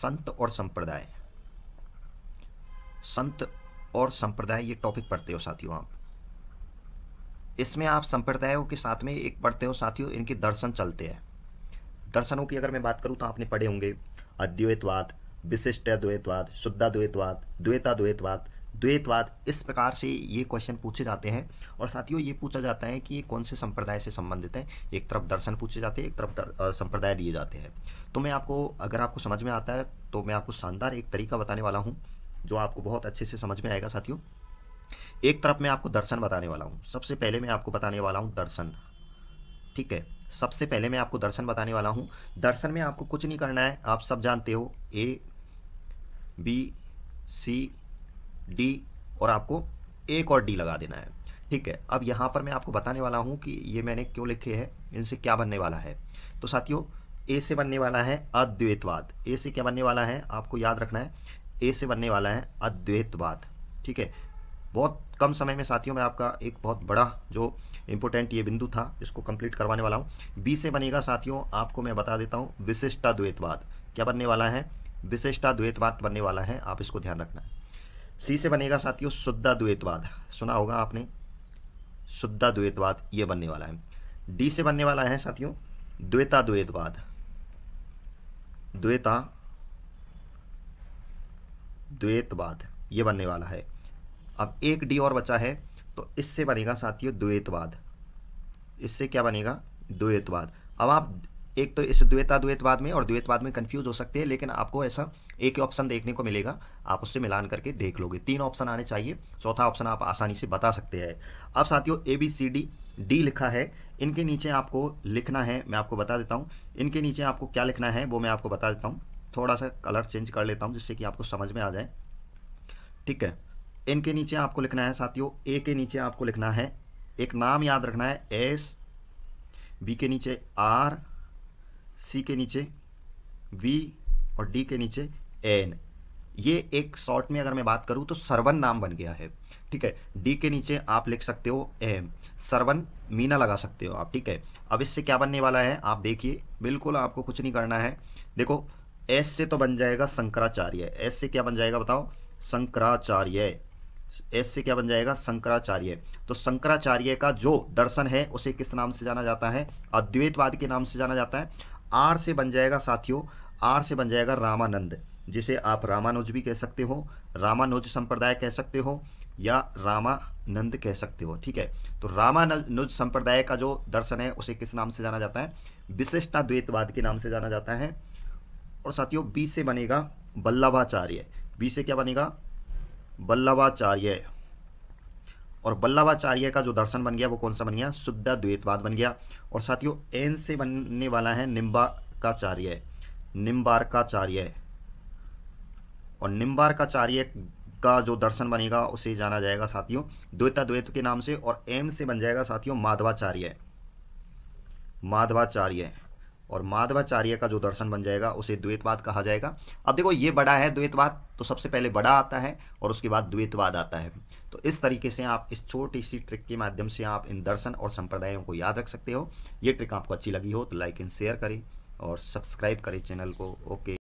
संत और संप्रदाय संत और संप्रदाय ये टॉपिक पढ़ते हो साथियों आप इसमें आप संप्रदायों के साथ में एक पढ़ते हो साथियों इनके दर्शन चलते हैं दर्शनों की अगर मैं बात करूं तो आपने पढ़े होंगे अद्वैतवाद विशिष्ट द्वैतवाद शुद्धाद्वैतवाद द्वैतवाद द्वैतवाद इस प्रकार से ये क्वेश्चन पूछे जाते हैं और साथियों ये पूछा जाता है कि ये कौन से संप्रदाय से संबंधित है एक तरफ दर्शन पूछे जाते हैं एक तरफ संप्रदाय दिए जाते हैं तो मैं आपको अगर आपको समझ में आता है तो मैं आपको शानदार एक तरीका बताने वाला हूँ जो आपको बहुत अच्छे से समझ में आएगा साथियों एक तरफ मैं आपको दर्शन बताने वाला हूँ सबसे पहले मैं आपको बताने वाला हूँ दर्शन ठीक है सबसे पहले मैं आपको दर्शन बताने वाला हूँ दर्शन में आपको कुछ नहीं करना है आप सब जानते हो ए बी सी डी और आपको एक और डी लगा देना है ठीक है अब यहाँ पर मैं आपको बताने वाला हूँ कि ये मैंने क्यों लिखे हैं इनसे क्या बनने वाला है तो साथियों ए से बनने वाला है अद्वैतवाद ए से क्या बनने वाला है आपको याद रखना है ए से बनने वाला है अद्वैतवाद ठीक है बहुत कम समय में साथियों में आपका एक बहुत बड़ा जो इम्पोर्टेंट ये बिंदु था इसको कंप्लीट करवाने वाला हूँ बी से बनेगा साथियों आपको मैं बता देता हूँ विशिष्टाद्वैतवाद क्या बनने वाला है विशिष्टाद्वैतवाद बनने वाला है आप इसको ध्यान रखना सी से बनेगा साथियों शुद्धाद्वैतवाद सुना होगा आपने शुद्धाद्वैतवाद ये बनने वाला है डी से बनने वाला है साथियों द्वैताद्वैतवाद द्वेता द्वेतवाद ये बनने वाला है अब एक डी और बचा है तो इससे बनेगा साथियों द्वेतवाद इससे क्या बनेगा द्वैतवाद अब आप एक तो इस द्वेता द्वेतवाद में और द्वैतवाद में कंफ्यूज हो सकते हैं लेकिन आपको ऐसा एक ही ऑप्शन देखने को मिलेगा आप उससे मिलान करके देख लोगे तीन ऑप्शन आने चाहिए चौथा ऑप्शन आप आसानी से बता सकते हैं अब साथियों A B C D D लिखा है इनके नीचे आपको लिखना है मैं आपको बता देता हूँ इनके नीचे आपको क्या लिखना है वो मैं आपको बता देता हूँ थोड़ा सा कलर चेंज कर लेता हूँ जिससे कि आपको समझ में आ जाए ठीक है इनके नीचे आपको लिखना है साथियों ए के नीचे आपको लिखना है एक नाम याद रखना है एस बी के नीचे आर सी के नीचे वी और डी के नीचे एन ये एक शॉर्ट में अगर मैं बात करूँ तो सर्वन नाम बन गया है ठीक है डी के नीचे आप लिख सकते हो एम सरवन मीना लगा सकते हो आप ठीक है अब इससे क्या बनने वाला है आप देखिए बिल्कुल आपको कुछ नहीं करना है देखो एस से तो बन जाएगा शंकराचार्य एस से क्या बन जाएगा बताओ शंकराचार्य एस से क्या बन जाएगा शंकराचार्य तो शंकराचार्य का जो दर्शन है उसे किस नाम से जाना जाता है अद्वैतवाद के नाम से जाना जाता है आर से बन जाएगा साथियों आर से बन जाएगा रामानंद जिसे आप रामानुज भी कह सकते हो रामानुज संप्रदाय कह सकते हो या रामानंद कह सकते हो ठीक है तो रामानुज संप्रदाय का जो दर्शन है उसे किस नाम से जाना जाता है विशिष्टा द्वैतवाद के नाम से जाना जाता है और साथियों बी से बनेगा बल्लभाचार्य बी से क्या बनेगा बल्लभाचार्य और बल्लभाचार्य का जो दर्शन बन गया वो कौन सा बन गया शुद्धा द्वैतवाद बन गया और साथियों एन से बनने वाला है निम्बाकाचार्य निम्बारकाचार्य और निम्बारकाचार्य का जो दर्शन बनेगा उसे जाना जाएगा साथियों द्वैताद्वैत के नाम से और एम से बन जाएगा साथियों माधवाचार्य माधवाचार्य और माधवाचार्य का जो दर्शन बन जाएगा उसे द्वैतवाद कहा जाएगा अब देखो ये बड़ा है द्वैतवाद तो सबसे पहले बड़ा आता है और उसके बाद द्वैतवाद आता है तो इस तरीके से आप इस छोटी सी ट्रिक के माध्यम से आप इन दर्शन और संप्रदायों को याद रख सकते हो ये ट्रिक आपको अच्छी लगी हो तो लाइक एंड शेयर करें और सब्सक्राइब करें चैनल को ओके